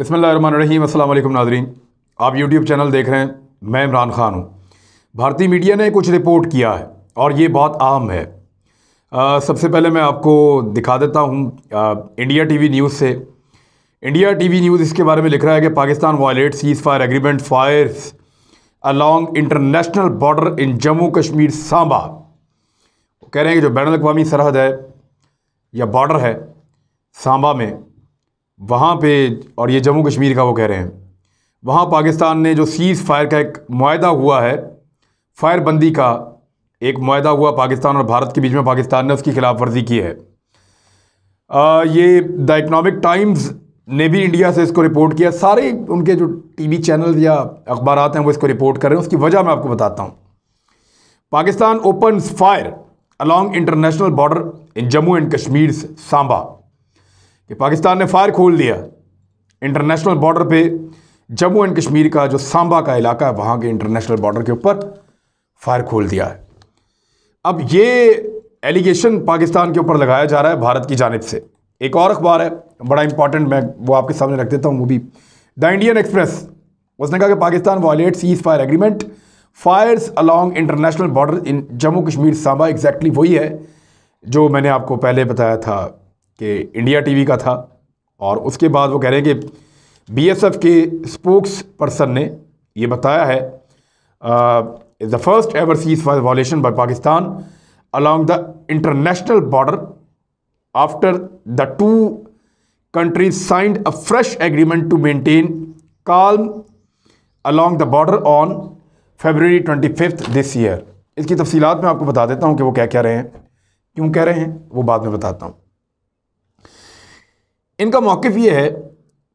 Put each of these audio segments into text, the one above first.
बसमीम असल नाजरीन आप यूट्यूब चैनल देख रहे हैं मैं इमरान ख़ान हूँ भारतीय मीडिया ने कुछ रिपोर्ट किया है और ये बहुत आम है आ, सबसे पहले मैं आपको दिखा देता हूँ इंडिया टीवी न्यूज़ से इंडिया टीवी न्यूज़ इसके बारे में लिख रहा है कि Pakistan violates ceasefire agreement fires along international border in Jammu Kashmir Samba कह रहे हैं कि जो बैन अवी सरहद है या बॉर्डर है सांबा में वहाँ पे और ये जम्मू कश्मीर का वो कह रहे हैं वहाँ पाकिस्तान ने जो सीज़ फायर का एक माह हुआ है फायरबंदी का एक माह हुआ पाकिस्तान और भारत के बीच में पाकिस्तान ने उसकी खिलाफ वर्जी की है आ, ये द इकनॉमिक टाइम्स ने भी इंडिया से इसको रिपोर्ट किया सारे उनके जो वी चैनल या अखबार हैं वो इसको रिपोर्ट कर रहे हैं उसकी वजह मैं आपको बताता हूँ Pakistan open fire along international border in Jammu and Kashmir Samba कि पाकिस्तान ने फायर खोल दिया इंटरनेशनल बॉर्डर पे जम्मू एंड कश्मीर का जो सांबा का इलाका है वहाँ के इंटरनेशनल बॉर्डर के ऊपर फायर खोल दिया है अब ये एलिगेशन पाकिस्तान के ऊपर लगाया जा रहा है भारत की जानब से एक और अखबार है बड़ा इंपॉर्टेंट मैं वो आपके सामने रख देता हूँ वो भी द इंडियन एक्सप्रेस उसने कहा कि Pakistan violates ceasefire agreement fires along international border in Jammu Kashmir Samba exactly वही है जो मैंने आपको पहले बताया था कि इंडिया टीवी का था और उसके बाद वो कह रहे हैं कि बीएसएफ के स्पोक्स पर्सन ने ये बताया है the first ever cease violation by Pakistan along the international border after the two countries signed a fresh agreement to maintain maintain along the border on February twenty fifth this year इसकी तफसीत मैं आपको बता देता हूँ कि वो क्या कह रहे हैं क्यों कह रहे हैं वो बाद में बताता हूँ इनका मौक़ ये है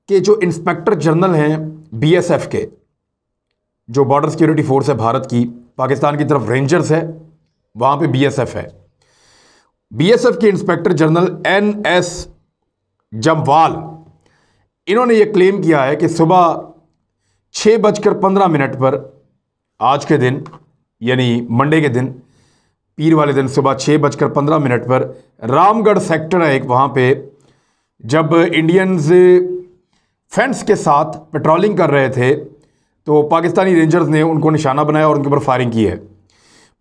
कि जो इंस्पेक्टर जनरल हैं बीएसएफ के जो बॉर्डर सिक्योरिटी फोर्स है भारत की पाकिस्तान की तरफ रेंजर्स है वहाँ पे बीएसएफ है बीएसएफ के inspector general N S Jamwal इन्होंने ये क्लेम किया है कि सुबह छः बजकर पंद्रह मिनट पर आज के दिन यानी मंडे के दिन पीर वाले दिन सुबह छः बजकर पंद्रह मिनट पर रामगढ़ सेक्टर है एक वहाँ पे जब इंडियंस फैंस के साथ पेट्रोलिंग कर रहे थे तो पाकिस्तानी रेंजर्स ने उनको निशाना बनाया और उनके ऊपर फायरिंग की है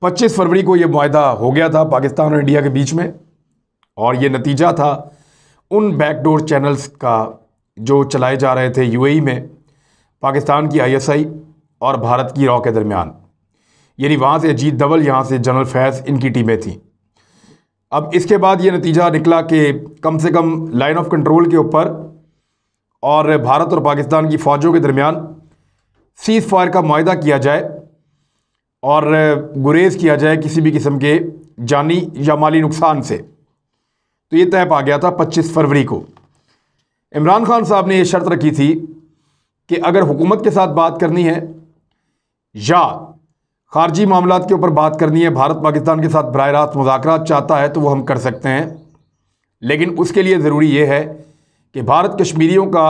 25 फरवरी को यह माहा हो गया था पाकिस्तान और इंडिया के बीच में और ये नतीजा था उन बैकडोर चैनल्स का जो चलाए जा रहे थे यूएई e में पाकिस्तान की आईएसआई और भारत की रॉ के दरमियान यानी वहाँ से अजीत धवल यहाँ से जनरल फैज़ इनकी टीमें थीं अब इसके बाद ये नतीजा निकला कि कम से कम लाइन ऑफ कंट्रोल के ऊपर और भारत और पाकिस्तान की फ़ौजों के दरमियान सीज़ फायर का माह किया जाए और गुरेज़ किया जाए किसी भी किस्म के जानी या माली नुकसान से तो ये तय पा गया था 25 फरवरी को इमरान खान साहब ने ये शर्त रखी थी कि अगर हुकूमत के साथ बात करनी है या खारजी मामला के ऊपर बात करनी है भारत पाकिस्तान के साथ बर रास्त मुजाकर चाहता है तो वो हम कर सकते हैं लेकिन उसके लिए ज़रूरी ये है कि भारत कश्मीरियों का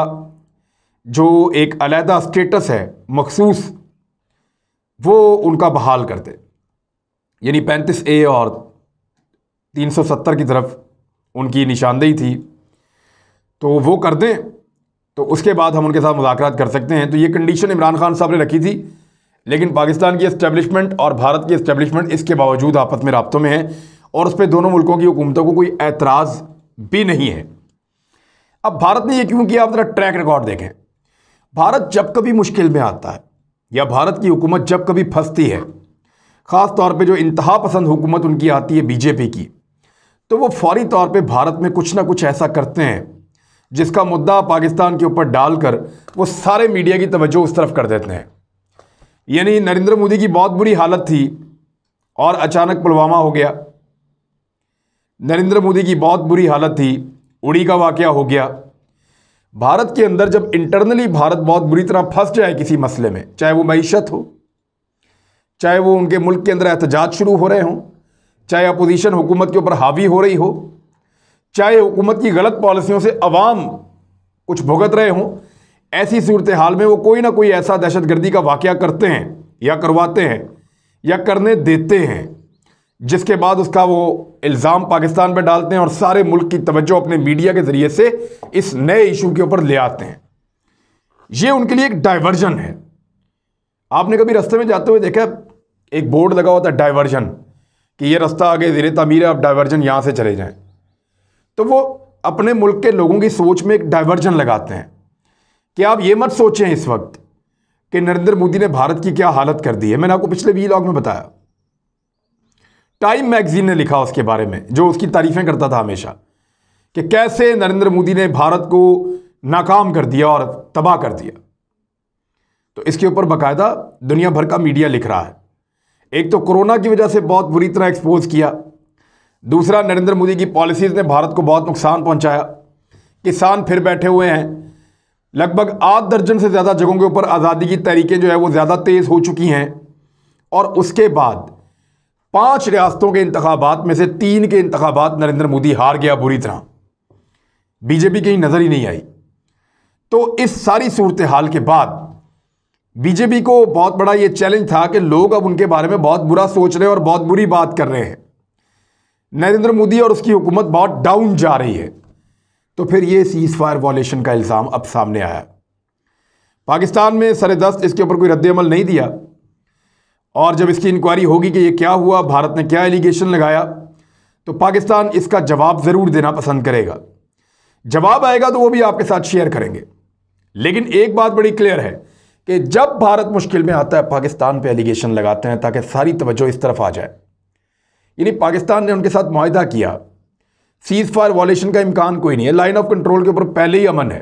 जो एक अलहदा स्टेटस है मखसूस वो उनका बहाल कर दे यानी पैंतीस ए और तीन सौ सत्तर की तरफ उनकी निशानदेही थी तो वो कर दें तो उसके बाद हम उनके साथ मुजाकर कर सकते हैं तो ये कंडीशन इमरान खान साहब ने रखी थी लेकिन पाकिस्तान की इस्टेब्लिशमेंट और भारत की इस्टेब्लिशमेंट इसके बावजूद आपस में रबतों में है और उस पर दोनों मुल्कों की हुकूमतों को कोई एतराज़ भी नहीं है अब भारत ने ये क्यों किया आप ज़रा ट्रैक रिकॉर्ड देखें भारत जब कभी मुश्किल में आता है या भारत की हुकूमत जब कभी फंसती है ख़ास तौर पे जो इंतहा पसंद हुकूमत उनकी आती है बीजेपी की तो वो फौरी तौर पे भारत में कुछ ना कुछ ऐसा करते हैं जिसका मुद्दा पाकिस्तान के ऊपर डालकर वो सारे मीडिया की तवज्जो उस तरफ कर देते हैं यानी नरेंद्र मोदी की बहुत बुरी हालत थी और अचानक पुलवामा हो गया नरेंद्र मोदी की बहुत बुरी हालत थी उड़ी का वाक़ हो गया भारत के अंदर जब इंटरनली भारत बहुत बुरी तरह फंस जाए किसी मसले में चाहे वो मीशत हो चाहे वो उनके मुल्क के अंदर एहतजाज शुरू हो रहे हों चाहे अपोजिशन हुकूमत के ऊपर हावी हो रही हो चाहे हुकूमत की गलत पॉलिसियों से अवाम कुछ भुगत रहे हों ऐसी सूरत हाल में वो कोई ना कोई ऐसा दहशत गर्दी का वाक़ करते हैं या करवाते हैं या करने देते हैं जिसके बाद उसका वो इल्ज़ाम पाकिस्तान पर डालते हैं और सारे मुल्क की तवज्जो अपने मीडिया के ज़रिए से इस नए इशू के ऊपर ले आते हैं ये उनके लिए एक डाइवर्जन है आपने कभी रास्ते में जाते हुए देखा एक बोर्ड लगा हुआ था डाइवर्जन कि ये रास्ता आगे ज़र तमीर है आप डाइवर्जन यहाँ से चले जाएँ तो वो अपने मुल्क के लोगों की सोच में एक डाइवर्जन लगाते हैं कि आप ये मत सोचें इस वक्त कि नरेंद्र मोदी ने भारत की क्या हालत कर दी है मैंने आपको पिछले वी लॉग में बताया टाइम मैगजीन ने लिखा उसके बारे में जो उसकी तारीफें करता था हमेशा कि कैसे नरेंद्र मोदी ने भारत को नाकाम कर दिया और तबाह कर दिया तो इसके ऊपर बाकायदा दुनिया भर का मीडिया लिख रहा है एक तो कोरोना की वजह से बहुत बुरी तरह एक्सपोज किया दूसरा नरेंद्र मोदी की पॉलिसीज़ ने भारत को बहुत नुकसान पहुंचाया किसान फिर बैठे हुए हैं लगभग आध दर्जन से ज़्यादा जगहों के ऊपर आज़ादी की तहरीकें जो है वो ज़्यादा तेज़ हो चुकी हैं और उसके बाद पांच रियासतों के इंतबात में से तीन के इंतबात नरेंद्र मोदी हार गया बुरी तरह बीजेपी कहीं नज़र ही नहीं आई तो इस सारी सूरत हाल के बाद बीजेपी को बहुत बड़ा ये चैलेंज था कि लोग अब उनके बारे में बहुत बुरा सोच रहे हैं और बहुत बुरी बात कर रहे हैं नरेंद्र मोदी और उसकी हुकूमत बहुत डाउन जा रही है तो फिर ये सीज़ फायर वॉलेशन का इल्ज़ाम अब सामने आया पाकिस्तान में सर दस्त इसके ऊपर कोई रद्दमल नहीं दिया और जब इसकी इंक्वायरी होगी कि ये क्या हुआ भारत ने क्या एलिगेशन लगाया तो पाकिस्तान इसका जवाब ज़रूर देना पसंद करेगा जवाब आएगा तो वो भी आपके साथ शेयर करेंगे लेकिन एक बात बड़ी क्लियर है कि जब भारत मुश्किल में आता है पाकिस्तान पे एलिगेशन लगाते हैं ताकि सारी तवज्जो इस तरफ आ जाए यानी पाकिस्तान ने उनके साथ माहा किया सीज फायर वॉलेशन का इम्कान कोई नहीं है लाइन ऑफ कंट्रोल के ऊपर पहले ही अमन है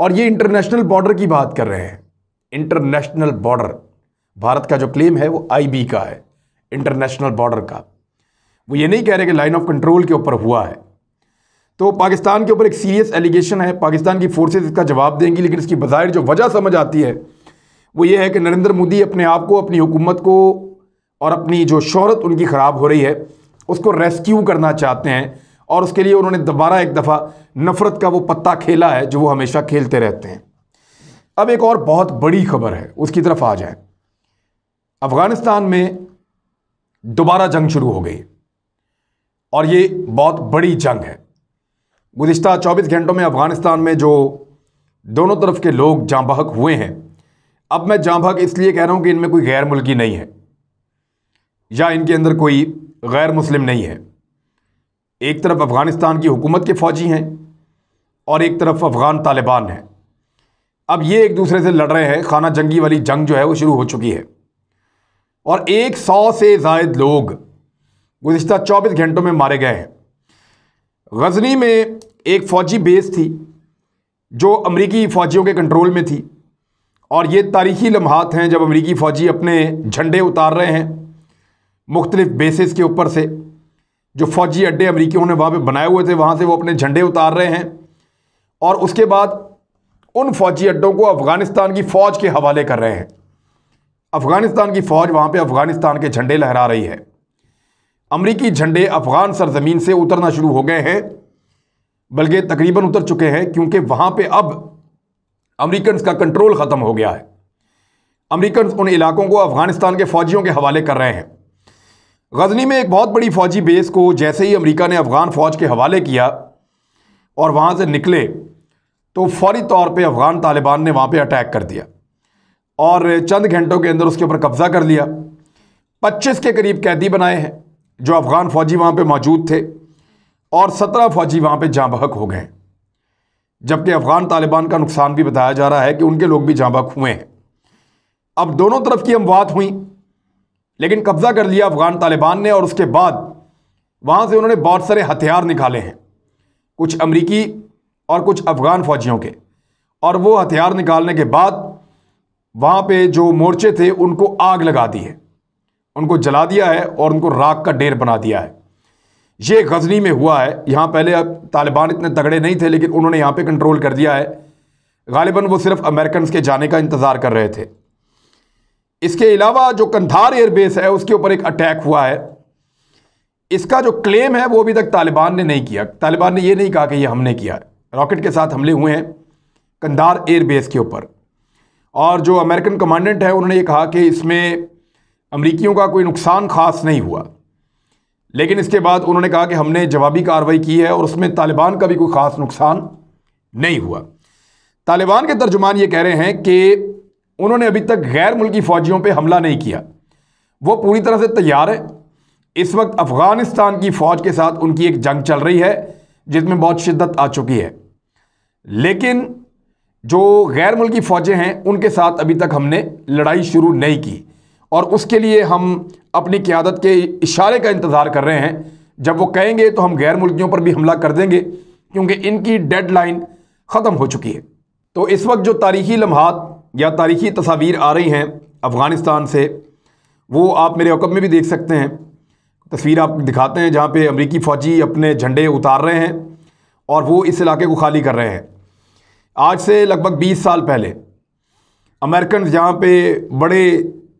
और ये इंटरनेशनल बॉर्डर की बात कर रहे हैं इंटरनेशनल बॉर्डर भारत का जो क्लेम है वो आईबी का है इंटरनेशनल बॉर्डर का वो ये नहीं कह रहे कि लाइन ऑफ कंट्रोल के ऊपर हुआ है तो पाकिस्तान के ऊपर एक सीरियस एलिगेशन है पाकिस्तान की फोर्सेज इसका जवाब देंगी लेकिन इसकी बाहर जो वजह समझ आती है वो ये है कि नरेंद्र मोदी अपने आप को अपनी हुकूमत को और अपनी जो शहरत उनकी ख़राब हो रही है उसको रेस्क्यू करना चाहते हैं और उसके लिए उन्होंने दोबारा एक दफ़ा नफ़रत का वो पत्ता खेला है जो वो हमेशा खेलते रहते हैं अब एक और बहुत बड़ी खबर है उसकी तरफ आ जाए अफ़गानिस्तान में दोबारा जंग शुरू हो गई और ये बहुत बड़ी जंग है गुज्त 24 घंटों में अफ़गानिस्तान में जो दोनों तरफ के लोग जाँबहक हुए हैं अब मैं जाँबहक इसलिए कह रहा हूँ कि इनमें कोई गैर मुल्की नहीं है या इनके अंदर कोई गैर मुस्लिम नहीं है एक तरफ अफ़गानिस्तान की हुकूमत के फ़ौजी हैं और एक तरफ अफ़गान तालिबान हैं अब ये एक दूसरे से लड़ रहे हैं खाना जंगी वाली जंग जो है वो शुरू हो चुकी है और एक सौ से जायद लोग गुज्त चौबीस घंटों में मारे गए हैं गजनी में एक फ़ौजी बेस थी जो अमरीकी फ़ौजियों के कंट्रोल में थी और ये तारीखी लम्हात हैं जब अमरीकी फ़ौजी अपने झंडे उतार रहे हैं मुख्तलिफ़ बेसिस के ऊपर से जो फौजी अड्डे अमरीकियों ने वहाँ पर बनाए हुए थे वहाँ से वो अपने झंडे उतार रहे हैं और उसके बाद उन फौजी अड्डों को अफ़गानिस्तान की फ़ौज के हवाले कर रहे हैं अफ़गानिस्तान की फ़ौज वहाँ पे अफ़गानिस्तान के झंडे लहरा रही है अमरीकी झंडे अफ़गान सरजमीन से उतरना शुरू हो गए हैं बल्कि तकरीबन उतर चुके हैं क्योंकि वहाँ पे अब अमरीकन का कंट्रोल ख़त्म हो गया है अमरीकन उन इलाकों को अफ़गानिस्तान के फ़ौजियों के हवाले कर रहे हैं गजनी में एक बहुत बड़ी फौजी बेस को जैसे ही अमेरिका ने अफ़गान फ़ौज के हवाले किया और वहाँ से निकले तो फौरी तौर पे अफ़गान तालिबान ने वहाँ पे अटैक कर दिया और चंद घंटों के अंदर उसके ऊपर कब्ज़ा कर लिया 25 के करीब कैदी बनाए हैं जो अफ़गान फ़ौजी वहाँ पे मौजूद थे और 17 फ़ौजी वहाँ पे जाँ बहक हो गए जबकि अफ़गान तालिबान का नुकसान भी बताया जा रहा है कि उनके लोग भी जाँ बहक हुए हैं अब दोनों तरफ की अमवात हुई लेकिन कब्ज़ा कर लिया अफ़गान तालिबान ने और उसके बाद वहाँ से उन्होंने बहुत सारे हथियार निकाले हैं कुछ अमरीकी और कुछ अफ़गान फ़ौजियों के और वो हथियार निकालने के बाद वहाँ पे जो मोर्चे थे उनको आग लगा दी है उनको जला दिया है और उनको राख का ढेर बना दिया है ये गजनी में हुआ है यहाँ पहले अब तालिबान इतने तगड़े नहीं थे लेकिन उन्होंने यहाँ पे कंट्रोल कर दिया है गालिबा वो सिर्फ अमेरिकन के जाने का इंतज़ार कर रहे थे इसके अलावा जो कंधार एयरबेस है उसके ऊपर एक अटैक हुआ है इसका जो क्लेम है वो अभी तक तालिबान ने नहीं किया तालिबान ने ये नहीं कहा कि ये हमने किया है रॉकेट के साथ हमले हुए हैं कंधार एयरबेस के ऊपर और जो अमेरिकन कमांडेंट है उन्होंने ये कहा कि इसमें अमरीकियों का कोई नुकसान खास नहीं हुआ लेकिन इसके बाद उन्होंने कहा कि हमने जवाबी कार्रवाई की है और उसमें तालिबान का भी कोई ख़ास नुकसान नहीं हुआ तालिबान के तर्जुमान ये कह रहे हैं कि उन्होंने अभी तक गैर मुल्की फ़ौजियों पर हमला नहीं किया वो पूरी तरह से तैयार है इस वक्त अफ़गानिस्तान की फ़ौज के साथ उनकी एक जंग चल रही है जिसमें बहुत शिद्दत आ चुकी है लेकिन जो गैर मुल्की फ़ौजें हैं उनके साथ अभी तक हमने लड़ाई शुरू नहीं की और उसके लिए हम अपनी क्यादत के इशारे का इंतज़ार कर रहे हैं जब वो कहेंगे तो हम गैर मुल्कियों पर भी हमला कर देंगे क्योंकि इनकी डेड लाइन ख़त्म हो चुकी है तो इस वक्त जो तारीखी लम्हात या तारीखी तस्वीर आ रही हैं अफ़गानिस्तान से वो आप मेरे अकब में भी देख सकते हैं तस्वीर आप दिखाते हैं जहाँ पर अमरीकी फ़ौजी अपने झंडे उतार रहे हैं और वो इस इलाके को खाली कर रहे हैं आज से लगभग 20 साल पहले अमेरिकन यहाँ पे बड़े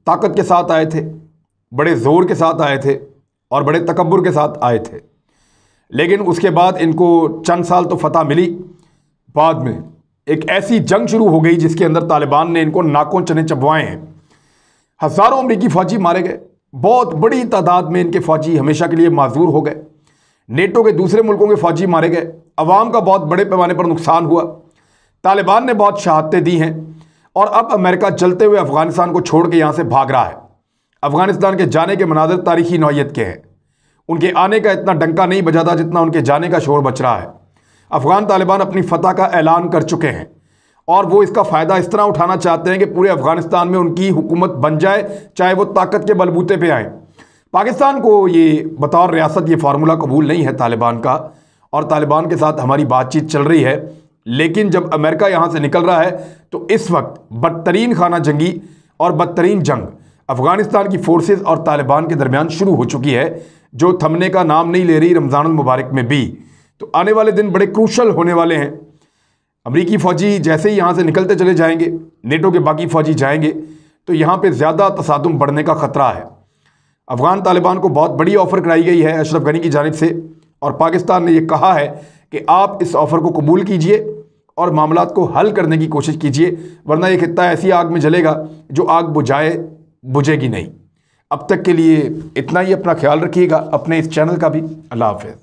ताकत के साथ आए थे बड़े ज़ोर के साथ आए थे और बड़े तकबर के साथ आए थे लेकिन उसके बाद इनको चंद साल तो फतह मिली बाद में एक ऐसी जंग शुरू हो गई जिसके अंदर तालिबान ने इनको नाकों चने चबवाए हैं हज़ारों अमरीकी फ़ौजी मारे गए बहुत बड़ी तादाद में इनके फ़ौजी हमेशा के लिए माजूर हो गए नेटो के दूसरे मुल्कों के फ़ौजी मारे गए अवाम का बहुत बड़े पैमाने पर नुकसान हुआ तालिबान ने बहुत शहादतें दी हैं और अब अमेरिका चलते हुए अफ़गानिस्तान को छोड़ के यहाँ से भाग रहा है अफ़गानिस्तान के जाने के मनाजर तारीखी नौीयत के हैं उनके आने का इतना डंका नहीं बजा था जितना उनके जाने का शोर बच रहा है अफ़गान तालिबान अपनी फ़तह का ऐलान कर चुके हैं और वो इसका फ़ायदा इस तरह उठाना चाहते हैं कि पूरे अफ़गानिस्तान में उनकी हुकूमत बन जाए चाहे वो ताकत के बलबूते पे आए पाकिस्तान को ये बतौर रियासत ये फार्मूला कबूल नहीं है तालिबान का और तालिबान के साथ हमारी बातचीत चल रही है लेकिन जब अमेरिका यहाँ से निकल रहा है तो इस वक्त बदतरीन खाना जंगी और बदतरीन जंग अफ़गानिस्तान की फोर्सेस और तालिबान के दरमियान शुरू हो चुकी है जो थमने का नाम नहीं ले रही रमज़ान मुबारक में भी तो आने वाले दिन बड़े क्रूशल होने वाले हैं अमरीकी फ़ौजी जैसे ही यहाँ से निकलते चले जाएंगे नेटो के बाकी फ़ौजी जाएंगे तो यहाँ पर ज़्यादा तसादम बढ़ने का ख़तरा है अफ़गान तालिबान को बहुत बड़ी ऑफ़र कराई गई है अशरफ गनी की जानब से और पाकिस्तान ने यह कहा है कि आप इस ऑफ़र को कबूल कीजिए और मामला को हल करने की कोशिश कीजिए वरना यह खत्ता ऐसी आग में जलेगा जो आग बुझाए बुझेगी नहीं अब तक के लिए इतना ही अपना ख्याल रखिएगा अपने इस चैनल का भी अल्लाह हाफ